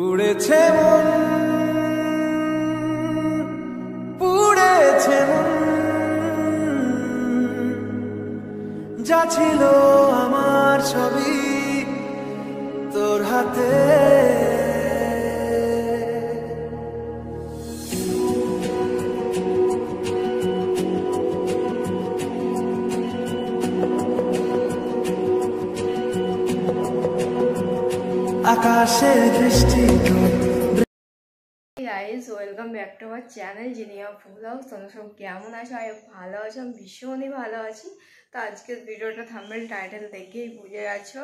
উড়েছে মন পুড়েছে মন যা ছিল আমার ছবি তোর হাতে আকাশের দৃষ্টি ওয়েলকাম ব্যাক টু আমার চ্যানেল জিনিয়া ফুল তোমরা সব কেমন আছো আর ভালো আছো আমি ভীষণই ভালো আছি তো আজকের ভিডিওটা থাম্বেল টাইটেল দেখেই বুঝে আছো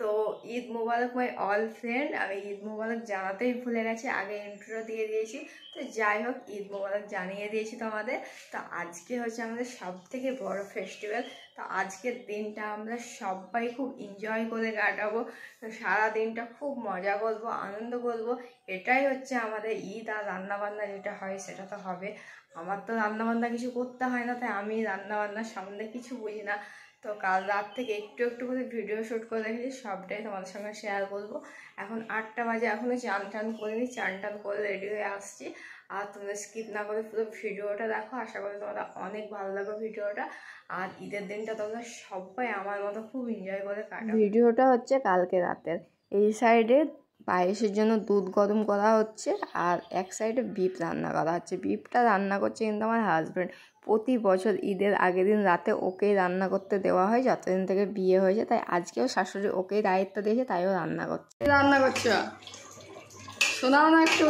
তো ঈদ মোবারক মাই অল ফ্রেন্ড আমি ঈদ মোবারক জানাতেই ভুলে গেছি আগে ইন্ট্রো দিয়ে দিয়েছি তো যাই হোক ঈদ মোবারক জানিয়ে দিয়েছি তোমাদের তো আজকে হচ্ছে আমাদের সব থেকে বড়ো ফেস্টিভ্যাল তো আজকের দিনটা আমরা সবাই খুব এনজয় করে কাটাবো সারা দিনটা খুব মজা করবো আনন্দ করবো এটাই হচ্ছে আমাদের ঈদ আর রান্নাবান্না যেটা হয় সেটা তো হবে আমার তো রান্নাবান্না কিছু করতে হয় না তাই আমি রান্নাবান্নার সম্বন্ধে কিছু বুঝি না তো কাল রাত থেকে একটু একটু করে ভিডিও শ্যুট করে রেখেছি সবটাই তোমাদের সঙ্গে শেয়ার করবো এখন আটটা বাজে এখনও চান টান করিনি চান টান করে রেডি হয়ে আসছি আর তোমরা স্কিপ না করে পুরো ভিডিওটা দেখো আশা করি তোমরা অনেক ভালো লাগবে ভিডিওটা আর ঈদের দিনটা তোমরা সবাই আমার মতো খুব এনজয় করে কাটা ভিডিওটা হচ্ছে কালকে রাতের এই সাইডে পায়েসের জন্য দুধ গরম করা হচ্ছে আর এক সাইডে বিপ রান্না করা হচ্ছে বিপটা রান্না করছে কিন্তু আমার হাজব্যান্ড প্রতি বছর ঈদের আগের দিন রাতে ওকেই রান্না করতে দেওয়া হয় যতদিন থেকে বিয়ে হয়েছে তাই আজকেও শাশুড়ি ওকেই দায়িত্ব দিয়েছে তাইও রান্না করছে রান্না করছে শোনাও না একটু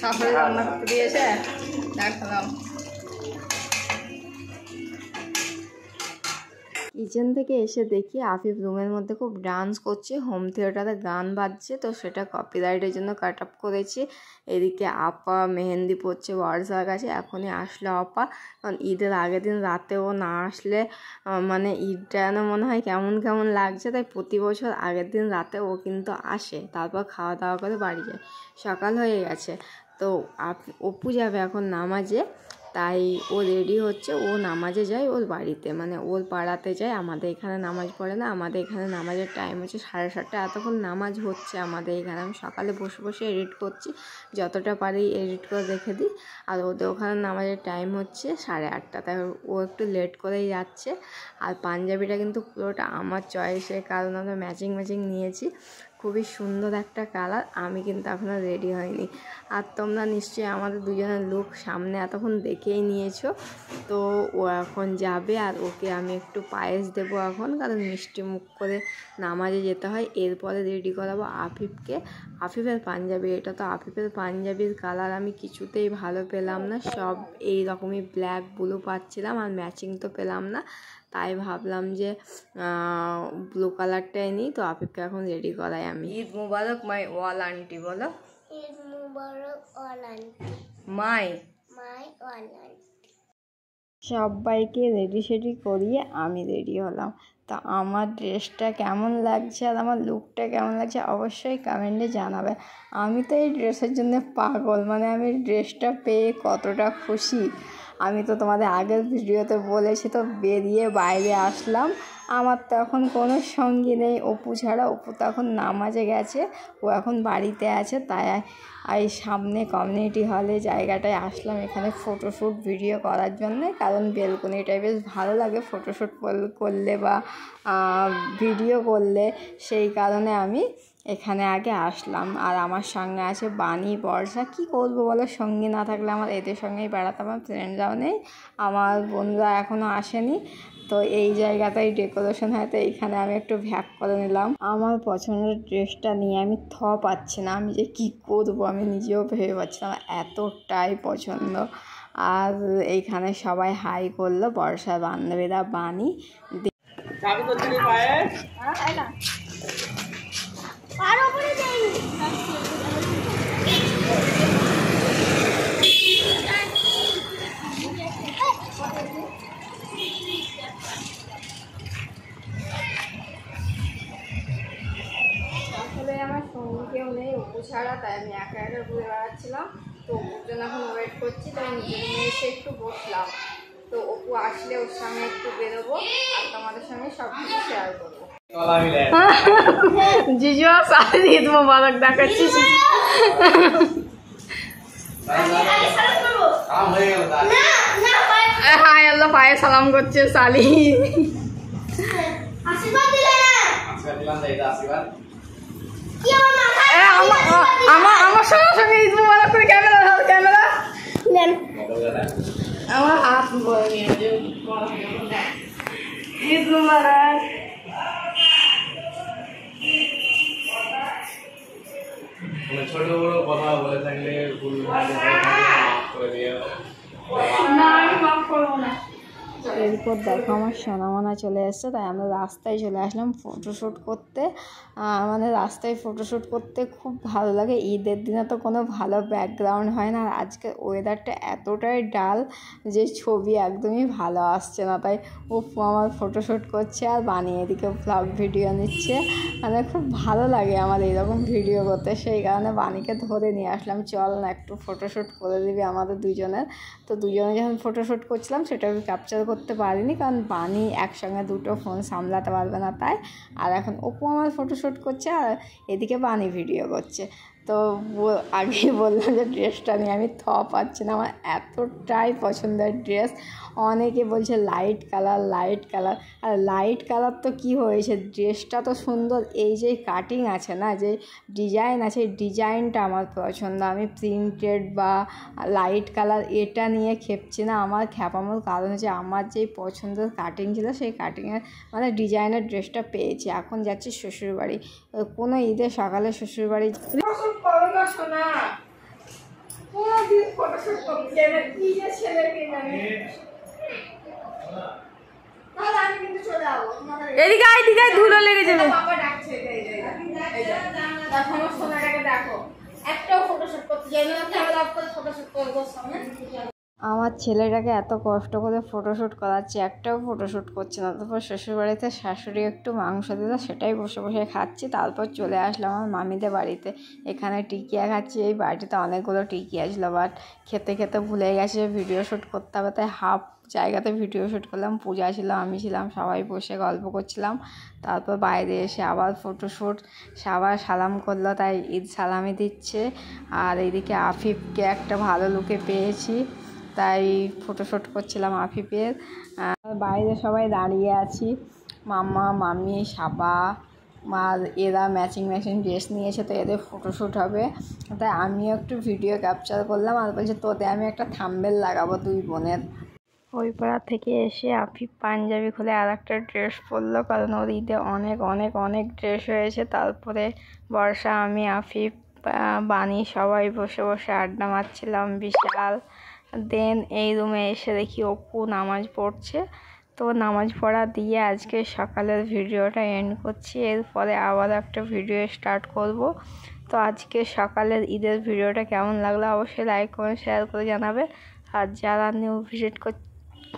শাশুড়ি রান্না করতে দিয়েছে দেখালাম কিচেন থেকে এসে দেখি আফিফ রুমের মধ্যে খুব ডান্স করছে হোম থিয়েটারে গান বাজছে তো সেটা কপিরাইটের জন্য কাট আপ করেছি এদিকে আপা মেহেন্দি পড়ছে বর্ষার কাছে এখনই আসলো আপা কারণ ঈদের আগের দিন রাতেও না আসলে মানে ঈদটা যেন মনে হয় কেমন কেমন লাগছে তাই প্রতি বছর আগের দিন রাতে ও কিন্তু আসে তারপর খাওয়া দাওয়া করে বাড়ি যায় সকাল হয়ে গেছে তো আপ অপু যাবে এখন নামাজে তাই ও রেডি হচ্ছে ও নামাজে যায় ওর বাড়িতে মানে ওর পাড়াতে যায় আমাদের এখানে নামাজ পড়ে না আমাদের এখানে নামাজের টাইম হচ্ছে সাড়ে সাতটা এতক্ষণ নামাজ হচ্ছে আমাদের এখানে আমি সকালে বসে বসে এডিট করছি যতটা পারি এডিট করে রেখে দিই আর ওদের ওখানে নামাজের টাইম হচ্ছে সাড়ে আটটা তাই ও একটু লেট করেই যাচ্ছে আর পাঞ্জাবিটা কিন্তু পুরোটা আমার চয়েসে কারণ আমরা ম্যাচিং ম্যাচিং নিয়েছি খুবই সুন্দর একটা কালার আমি কিন্তু এখনও রেডি হয়নি আর তোমরা নিশ্চয়ই আমাদের দুজনের লুক সামনে এতক্ষণ দেখেই নিয়েছো তো ও এখন যাবে আর ওকে আমি একটু পায়েস দেব এখন কারণ মিষ্টি মুখ করে নামাজে যেতে হয় এরপরে রেডি করাবো আফিফকে আফিফের পাঞ্জাবি এটা তো আফিফের পাঞ্জাবির কালার আমি কিছুতেই ভালো পেলাম না সব এই রকমই ব্ল্যাক ব্লু পাচ্ছিলাম আর ম্যাচিং তো পেলাম না তাই ভাবলাম যে ব্লু কালারটাই নিই তো আপিপকে এখন রেডি করাই আমি ঈদ মুবারক মাই ওয়াল আন্টি বলো ঈদ মুবারক ওয়াল আন্টি মাই মাই ওয়াল আন্টি সবাইকে রেডি সেডি করিয়ে আমি রেডি হলাম তা আমার ড্রেসটা কেমন লাগছে আর আমার লুকটা কেমন লাগছে অবশ্যই কমেন্টে জানাবে আমি তো এই ড্রেসের জন্য পাগল মানে আমি ড্রেসটা পেয়ে কতটা খুশি আমি তো তোমাদের আগের ভিডিওতে বলেছি তো বেরিয়ে বাইরে আসলাম আমার তো এখন কোনো সঙ্গী নেই অপু ছাড়া অপু তো এখন নামাজে গেছে ও এখন বাড়িতে আছে তাই এই সামনে কমিউনিটি হলে জায়গাটায় আসলাম এখানে ফটোশ্যুট ভিডিও করার জন্যে কারণ বেলকনিটাই বেশ ভালো লাগে ফটোশ্যুট করলে বা ভিডিও করলে সেই কারণে আমি এখানে আগে আসলাম আর আমার সঙ্গে আছে বানি বর্ষা কি করবো বলো সঙ্গী না থাকলে আমার এদের সঙ্গেই বেড়াতাম আমার ফ্রেন্ডরাও নেই আমার বন্ধুরা এখনও আসেনি তো এই জায়গাটাই ডেকোরেশন হয়তো এইখানে আমি একটু ভ্যাক করে নিলাম আমার পছন্দের ড্রেসটা নিয়ে আমি থ পাচ্ছি না আমি যে কী করবো আমি নিজেও ভেবে পাচ্ছি না এতটাই পছন্দ আর এইখানে সবাই হাই করলো বর্ষার বান্ধবীরা বানি আমার কেউ নেই অপু ছাড়া তাই আমি একা একা ঘুরে বেড়াচ্ছিলাম তো ওর এখন ওয়েট করছি তাই নিয়ে এসে একটু বসলাম তো অপু আসলে ওর সামনে একটু বেরোবো আর তোমাদের সঙ্গে সব কিছু শেয়ার করবো জিজু সাথে ঈদ মোবারক দেখাচ্ছি হাই আল্লাহ পায়ে সালাম করছে সালি আমার সঙ্গে সঙ্গে ঈদ মোবারক করে ক্যামেরা ক্যামেরা আমার হাত ঈদ মোবারক মানে ছোট বড় কথা বলে থাকলে ভুল করে দিয়ে না মাফ করবো না এরপর দেখো আমার সোনামোনা চলে এসছে তাই আমরা রাস্তায় চলে আসলাম ফটোশ্যুট করতে মানে রাস্তায় ফটোশ্যুট করতে খুব ভালো লাগে ঈদের দিনে তো কোনো ভালো ব্যাকগ্রাউন্ড হয় না আর আজকে ওয়েদারটা এতটাই ডাল যে ছবি একদমই ভালো আসছে না তাই ও আমার ফটোশ্যুট করছে আর বানিয়ে এদিকে ব্লগ ভিডিও নিচ্ছে মানে খুব ভালো লাগে আমার এইরকম ভিডিও করতে সেই কারণে বাণীকে ধরে নিয়ে আসলাম চল না একটু ফটোশ্যুট করে দিবি আমাদের দুজনের তো দুজনে যখন ফটোশ্যুট করছিলাম সেটাকে ক্যাপচার করতে পারিনি কারণ বানি একসঙ্গে দুটো ফোন সামলাতে পারবে না তাই আর এখন অপু আমার ফটোশ্যুট করছে আর এদিকে বানি ভিডিও করছে তো আগেই বললাম যে ড্রেসটা নিয়ে আমি থ পাচ্ছি না আমার এতটাই পছন্দের ড্রেস অনেকে বলছে লাইট কালার লাইট কালার আর লাইট কালার তো কি হয়েছে ড্রেসটা তো সুন্দর এই যে কাটিং আছে না যে ডিজাইন আছে ডিজাইনটা আমার পছন্দ আমি প্রিন্টেড বা লাইট কালার এটা নিয়ে খেপছি না আমার খেপানোর কারণ হচ্ছে আমার যে পছন্দের কাটিং ছিল সেই কাটিংয়ের মানে ডিজাইনের ড্রেসটা পেয়েছি এখন যাচ্ছি শ্বশুরবাড়ি কোনো ঈদে সকালে শ্বশুরবাড়ি পড়াশোনা করো না সোনা পড়াশোনা করছে না কি যে ছেলে কে জানে এদিকে ধুলো লেগে বাবা ডাকছে দেখো আমার একটাও ফটোশুট করতে যাই না ফটোশুট করবো সামনে আমার ছেলেটাকে এত কষ্ট করে ফটোশ্যুট করাচ্ছে একটাও ফটোশ্যুট করছে না তারপর শ্বশুরবাড়িতে শাশুড়ি একটু মাংস দিতে সেটাই বসে বসে খাচ্ছি তারপর চলে আসলাম আমার মামিদের বাড়িতে এখানে টিকিয়া খাচ্ছি এই বাড়িতে অনেকগুলো টিকিয়া ছিল বাট খেতে খেতে ভুলে গেছে যে ভিডিও শ্যুট করতে হবে তাই হাফ জায়গাতে ভিডিও শ্যুট করলাম পূজা ছিল আমি ছিলাম সবাই বসে গল্প করছিলাম তারপর বাইরে এসে আবার ফটোশ্যুট সবাই সালাম করলো তাই ঈদ সালামি দিচ্ছে আর এদিকে আফিফকে একটা ভালো লুকে পেয়েছি তাই ফটোশ্যুট করছিলাম আফিফের বাইরে সবাই দাঁড়িয়ে আছি মামা মামি সাবা মা এরা ম্যাচিং ম্যাচিং ড্রেস নিয়েছে তো এদের ফটোশ্যুট হবে তাই আমিও একটু ভিডিও ক্যাপচার করলাম আর বলছে তোতে আমি একটা থাম্বেল লাগাবো দুই বোনের ওই পাড়া থেকে এসে আফিফ পাঞ্জাবি খুলে আর একটা ড্রেস পরলো কারণ ওর ঈদে অনেক অনেক অনেক ড্রেস হয়েছে তারপরে বর্ষা আমি আফিফ বানি সবাই বসে বসে আড্ডা মারছিলাম বিশাল দেন এই রুমে এসে দেখি অপু নামাজ পড়ছে তো নামাজ পড়া দিয়ে আজকে সকালের ভিডিওটা এন্ড করছি এরপরে আবার একটা ভিডিও স্টার্ট করব তো আজকে সকালের ঈদের ভিডিওটা কেমন লাগলো অবশ্যই লাইক করে শেয়ার করে জানাবে আর যারা নিউ ভিজিট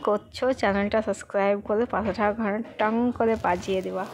করছো চ্যানেলটা সাবস্ক্রাইব করে পাশে থাকা ঘন্টা টং করে বাজিয়ে দেওয়া